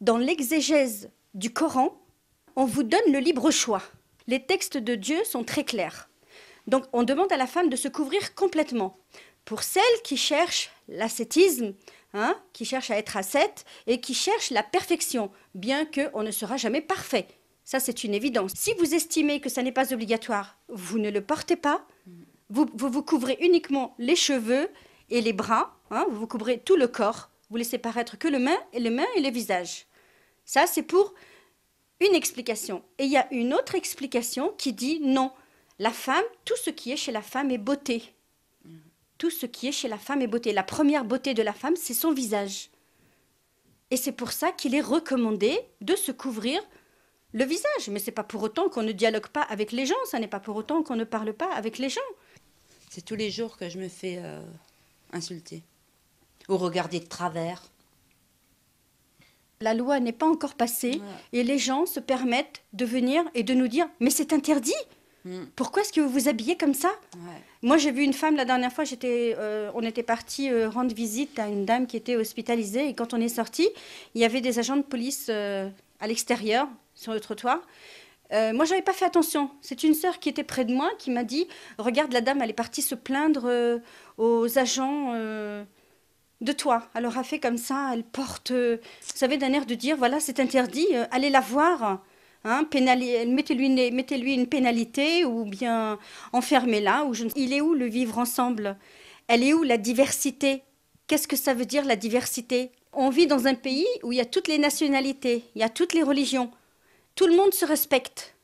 dans l'exégèse du Coran, on vous donne le libre choix. Les textes de Dieu sont très clairs. Donc on demande à la femme de se couvrir complètement. Pour celles qui cherchent l'ascétisme, hein, qui cherchent à être ascète et qui cherchent la perfection, bien qu'on ne sera jamais parfait. Ça, c'est une évidence. Si vous estimez que ça n'est pas obligatoire, vous ne le portez pas. Vous vous, couvrez uniquement les cheveux et les bras. Hein. vous vous couvrez tout le corps. Vous laissez paraître que le main et les mains et le visage. Ça, c'est pour une explication. Et il y a une autre explication qui dit non, la femme, tout ce qui est chez la femme est beauté. Tout ce qui est chez la femme est beauté. La première beauté de la femme, c'est son visage. Et c'est pour ça qu'il est recommandé de se couvrir le visage. Mais ce n'est pas pour autant qu'on ne dialogue pas avec les gens, ça n'est pas pour autant qu'on ne parle pas avec les gens. C'est tous les jours que je me fais euh, insulter ou regarder de travers. La loi n'est pas encore passée et les gens se permettent de venir et de nous dire mais c'est interdit. Mm. Pourquoi est-ce que vous vous habillez comme ça Moi, j'ai vu une femme la dernière fois. J'étais, euh, on était parti euh, rendre visite à une dame qui était hospitalisée. Et quand on est sorti, il y avait des agents de police euh, à l'extérieur sur le trottoir. Moi moi, j'avais pas fait attention. C'est une sœur qui était près de moi qui m'a dit Regarde, la dame, elle est partie se plaindre aux agents de toi. Alors elle fait comme ça, elle porte, euh, vous savez, d'un air de dire, voilà, c'est interdit, euh, allez la voir. Hein, mettez-lui une, mettez une, pénalité ou bien enfermez-la. je Il est où le vivre ensemble Elle est où la diversité Qu'est-ce que ça veut dire la diversité On vit dans un pays où il y a toutes les nationalités, il y a toutes les religions. Tout le monde se respecte.